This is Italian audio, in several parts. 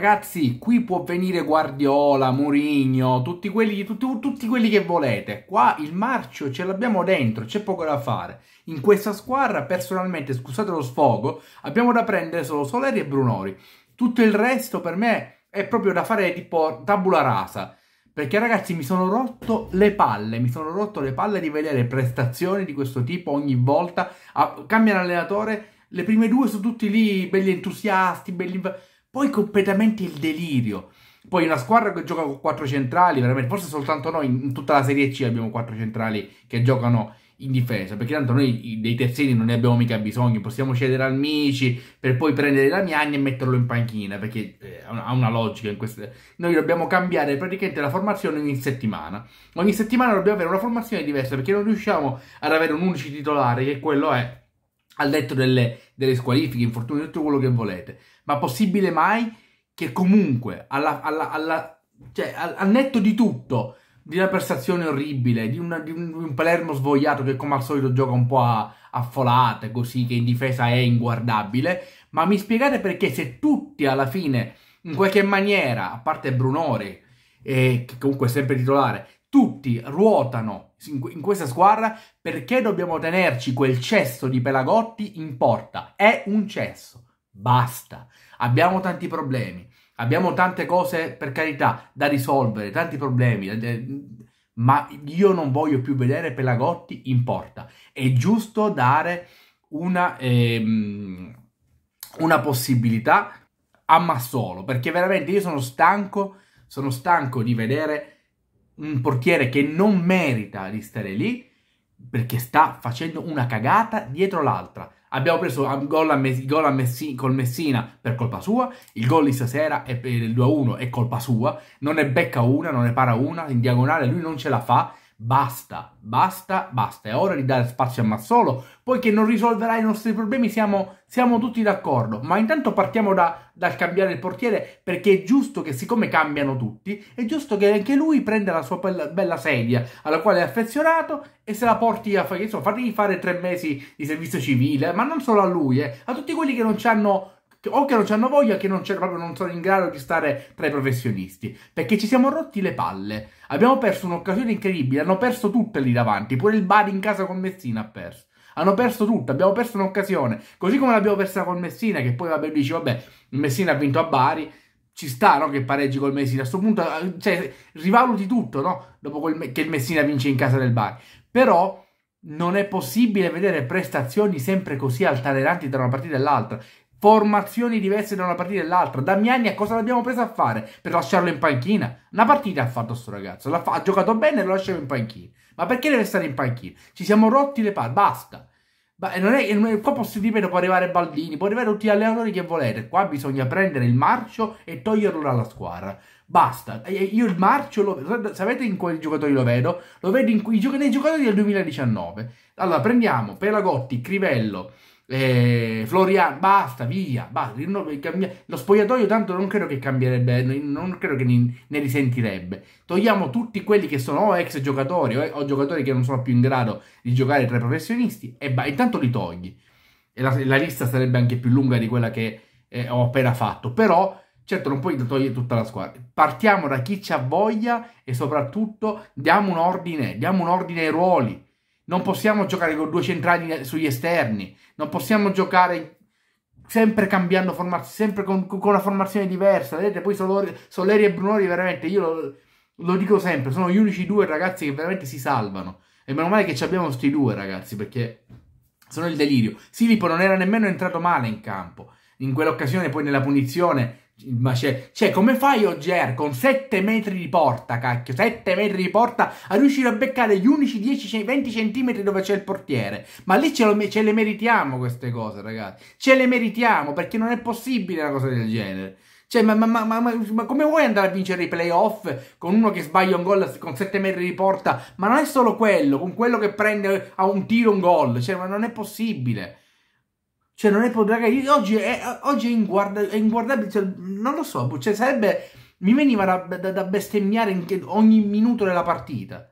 Ragazzi, qui può venire Guardiola, Mourinho, tutti quelli, tutti, tutti quelli che volete. Qua il marcio ce l'abbiamo dentro, c'è poco da fare. In questa squadra, personalmente, scusate lo sfogo, abbiamo da prendere solo Soleri e Brunori. Tutto il resto per me è proprio da fare tipo tabula rasa. Perché ragazzi mi sono rotto le palle, mi sono rotto le palle di vedere prestazioni di questo tipo ogni volta. A, ah, cambiano allenatore, le prime due sono tutti lì, belli entusiasti, belli... Poi completamente il delirio. Poi una squadra che gioca con quattro centrali, veramente, forse soltanto noi in tutta la Serie C abbiamo quattro centrali che giocano in difesa, perché tanto noi dei terzini non ne abbiamo mica bisogno, possiamo cedere al Mici per poi prendere Damiani e metterlo in panchina, perché eh, ha una logica in questo. Noi dobbiamo cambiare praticamente la formazione ogni settimana. Ogni settimana dobbiamo avere una formazione diversa, perché non riusciamo ad avere un unico titolare, che quello è al netto delle, delle squalifiche, infortuni, tutto quello che volete, ma possibile mai che comunque, alla, alla, alla, cioè, al, al, netto di tutto, di una prestazione orribile, di, una, di, un, di, un, Palermo svogliato che come al solito gioca un po' a, a folate, così che in difesa è inguardabile, ma mi spiegate perché se tutti alla fine, in qualche maniera, a parte Brunori, eh, che comunque è sempre titolare, tutti ruotano in, questa squadra perché dobbiamo tenerci quel cesso di Pelagotti in porta. È un cesso. Basta. Abbiamo tanti problemi. Abbiamo tante cose, per carità, da risolvere, tanti problemi. Eh, eh, ma io non voglio più vedere Pelagotti in porta. È giusto dare una, ehm, una possibilità a Massolo, perché veramente io sono stanco, sono stanco di vedere un portiere che non merita di stare lì perché sta facendo una cagata dietro l'altra. Abbiamo preso il gol, Mes Messi col Messina per colpa sua, il gol di stasera è per il 2-1 è colpa sua, non ne becca una, non ne para una, in diagonale lui non ce la fa, Basta, basta, basta, è ora di dare spazio a Mazzolo, poiché non risolverà i nostri problemi, siamo, siamo tutti d'accordo. Ma intanto partiamo da, dal cambiare il portiere, perché è giusto che siccome cambiano tutti, è giusto che anche lui prenda la sua bella, bella sedia, alla quale è affezionato, e se la porti a fare, insomma, fategli fare tre mesi di servizio civile, ma non solo a lui, eh, a tutti quelli che non ci hanno o che non hanno voglia, che non proprio non sono in grado di stare tra i professionisti. Perché ci siamo rotti le palle. Abbiamo perso un'occasione incredibile, hanno perso tutte lì davanti, pure il Bari in casa con Messina ha perso. Hanno perso tutto, abbiamo perso un'occasione, così come l'abbiamo persa con Messina, che poi vabbè dici, vabbè, Messina ha vinto a Bari, ci sta no, che pareggi col Messina. A questo punto cioè, rivaluti tutto no? dopo che il Messina vince in casa del Bari. Però non è possibile vedere prestazioni sempre così altaleranti da una partita all'altra formazioni diverse da una partita all'altra. Damiani a cosa l'abbiamo preso a fare? Per lasciarlo in panchina? Una partita ha fatto sto ragazzo, fa ha giocato bene e lo lasciamo in panchina. Ma perché deve stare in panchina? Ci siamo rotti le palle, basta. Ma non è, non è, qua posso dire, può arrivare Baldini, può arrivare tutti gli allenatori che volete. Qua bisogna prendere il marcio e toglierlo dalla squadra. Basta. Io il marcio, lo, sapete in quali giocatori lo vedo? Lo vedo in, nei giocatori del 2019. Allora, prendiamo Pelagotti, Crivello, eh, Florian, basta, via, basta, lo spogliatoio tanto non credo che cambierebbe, eh, non credo che ne, risentirebbe. Togliamo tutti quelli che sono o ex giocatori o, o giocatori che non sono più in grado di giocare tra i professionisti e intanto li togli. E la, la, lista sarebbe anche più lunga di quella che eh, ho appena fatto, però certo non puoi togliere tutta la squadra. Partiamo da chi ha voglia e soprattutto diamo un ordine, diamo un ordine ai ruoli non possiamo giocare con due centrali sugli esterni. Non possiamo giocare sempre cambiando formazione, sempre con, con, una formazione diversa. Vedete, poi Solori, Soleri e Brunori veramente, io lo, lo, dico sempre, sono gli unici due ragazzi che veramente si salvano. E meno male che ci abbiamo questi due ragazzi, perché sono il delirio. Silipo non era nemmeno entrato male in campo. In quell'occasione, poi nella punizione, ma c'è, cioè, come fai Oger con 7 metri di porta, cacchio, 7 metri di porta a riuscire a beccare gli unici 10, 20 centimetri dove c'è il portiere? Ma lì ce, lo, ce le meritiamo queste cose, ragazzi. Ce le meritiamo perché non è possibile una cosa del genere. Cioè, ma, ma, ma, ma, come vuoi andare a vincere i playoff con uno che sbaglia un gol con 7 metri di porta? Ma non è solo quello, con quello che prende a un tiro un gol. Cioè, ma non è possibile. Cioè, non è proprio, ragazzi, oggi è, oggi è, inguarda, è inguardabile, cioè, non lo so, cioè, sarebbe, mi veniva da, da, da bestemmiare ogni minuto della partita.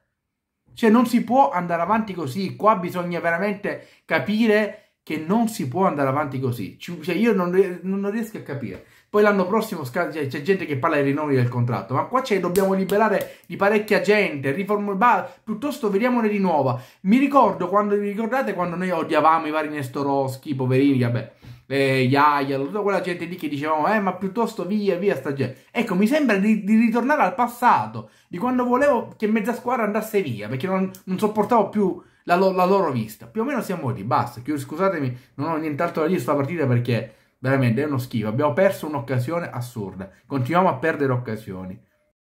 Cioè, non si può andare avanti così, qua bisogna veramente capire che non si può andare avanti così. Cioè io non, non riesco a capire. Poi l'anno prossimo cioè, c'è gente che parla dei rinnovi del contratto, ma qua c'è, dobbiamo liberare di parecchia gente, riformulare, piuttosto vediamone di nuova. Mi ricordo, quando, vi ricordate quando noi odiavamo i vari Nestoroschi, poverini, vabbè, eh, Iaia, tutta quella gente lì che dicevamo, eh ma piuttosto via, via sta gente. Ecco, mi sembra di, di ritornare al passato, di quando volevo che mezza squadra andasse via, perché non, non sopportavo più la, lo- la loro vista. Più o meno siamo lì, basta. scusatemi, non ho nient'altro da dire su questa partita perché veramente è uno schifo. Abbiamo perso un'occasione assurda. Continuiamo a perdere occasioni.